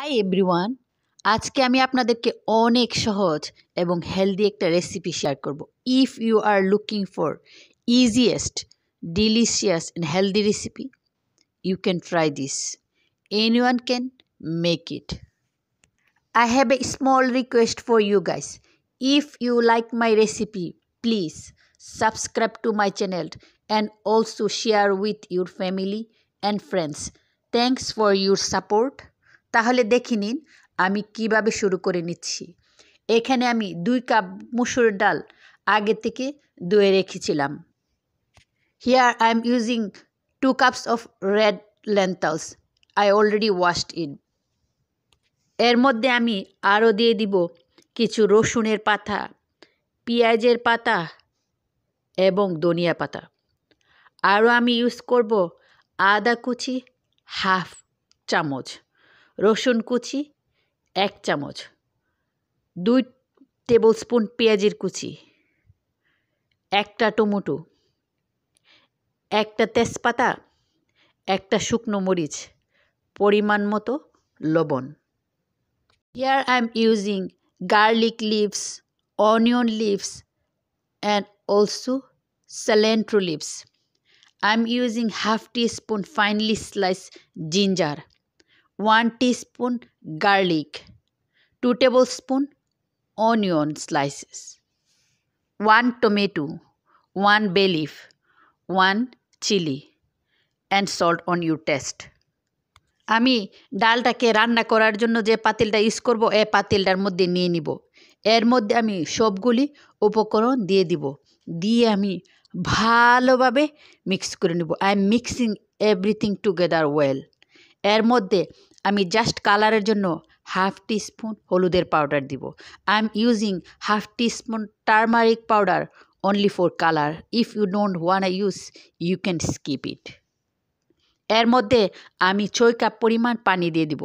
Hi everyone আজকে আমি আপনাদেরকে অনেক সহজ এবং হেলদি একটা রেসিপি শেয়ার করব if you are looking for easiest delicious and healthy recipe you can try this anyone can make it I have a small request for you guys if you like my recipe please subscribe to my channel and also share with your family and friends thanks for your support তাহলে দেখে নিন আমি কিভাবে শুরু করে নিচ্ছি এখানে আমি দুই কাপ মুসুর ডাল আগে থেকে ধুয়ে রেখেছিলাম here I am using two cups of red lentils I already washed in এর মধ্যে আমি আরও দিয়ে দিব কিছু রসুনের পাতা পেঁয়াজের পাতা এবং ধনিয়া পাতা আরও আমি ইউজ করব আদা কুচি হাফ চামচ রসুন কুচি এক চামচ দুই টেবিল স্পুন পেঁয়াজের কুচি একটা টমেটো একটা তেজপাতা একটা শুকনো মরিচ পরিমাণ মতো লবণ here I am using garlic leaves onion leaves and also cilantro leaves I am using half teaspoon finely slice ginger one teaspoon garlic two tablespoon onion slices one tomato one bay leaf one chili and salt on you taste আমি ডালটাকে রান্না করার জন্য যে পাতিলটা use করব এ পাতিলটার মধ্যে নিয়ে নিব এর মধ্যে আমি সবগুলি উপকরণ দিয়ে দিব দিয়ে আমি ভালোভাবে মিক্স করে নেব I am mixing everything together well এর মধ্যে আমি জাস্ট কালারের জন্য হাফ টি স্পুন হলুদের পাউডার দিব I am using half teaspoon turmeric powder only for colour if you don't want use you can skip it এর মধ্যে আমি ছয় কাপ পরিমাণ পানি দিয়ে দিব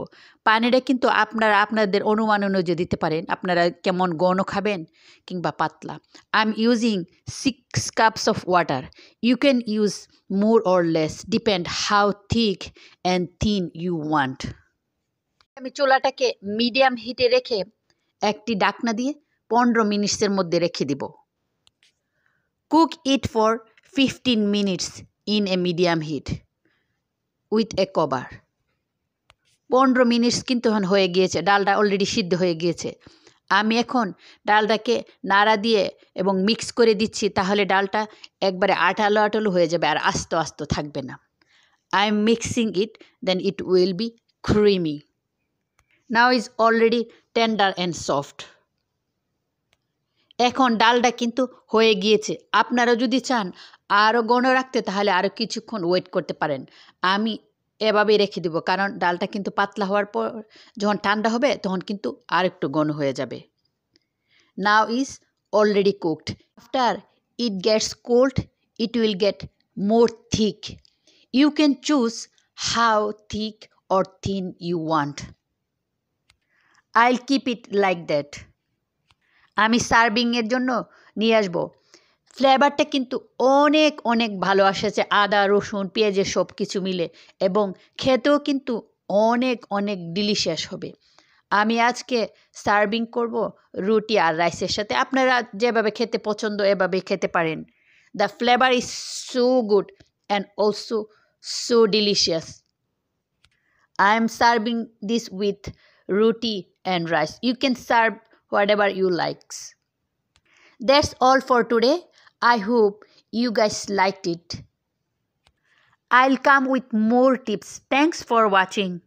পানিটা কিন্তু আপনারা আপনাদের অনুমান অনুযায়ী দিতে পারেন আপনারা কেমন গণ খাবেন কিংবা পাতলা I am using six cups of water you can use more or less depend how thick and thin you want আমি চোলাটাকে মিডিয়াম হিটে রেখে একটি ডাকনা দিয়ে পনেরো মিনিটসের মধ্যে রেখে দিব cook it for fifteen minutes in a medium heat with a cover পনেরো মিনিটস কিন্তু এখন হয়ে গিয়েছে ডালটা অলরেডি সিদ্ধ হয়ে গিয়েছে আমি এখন ডালটাকে নাড়া দিয়ে এবং মিক্স করে দিচ্ছি তাহলে ডালটা একবারে আটালো আটালো হয়ে যাবে আর আস্ত আস্ত থাকবে না I am mixing it then it will be creamy now is already tender and soft এখন ডালটা কিন্তু হয়ে গিয়েছে আপনারা যদি চান আরও গণ রাখতে তাহলে আরও কিছুক্ষণ ওয়েট করতে পারেন আমি এভাবেই রেখে দিব কারণ ডালটা কিন্তু পাতলা হওয়ার পর যখন ঠান্ডা হবে তখন কিন্তু আর একটু গণ হয়ে যাবে now is already cooked after it gets cold it will get more thick you can choose how thick or thin you want I'll keep it like that আমি সার্ভিংয়ের জন্য নিয়ে আসবো ফ্লেভারটা কিন্তু অনেক অনেক ভালো আসেছে আদা রসুন পেঁয়াজের সব কিছু মিলে এবং খেতেও কিন্তু অনেক অনেক ডিলিশিয়াস হবে আমি আজকে সার্ভিং করব রুটি আর রাইসের সাথে আপনারা যেভাবে খেতে পছন্দ এভাবে খেতে পারেন the flavour is so good and also so delicious I am serving this with roti and rice you can serve whatever you likes That's all for today. I hope you guys liked it. I'll come with more tips. Thanks for watching.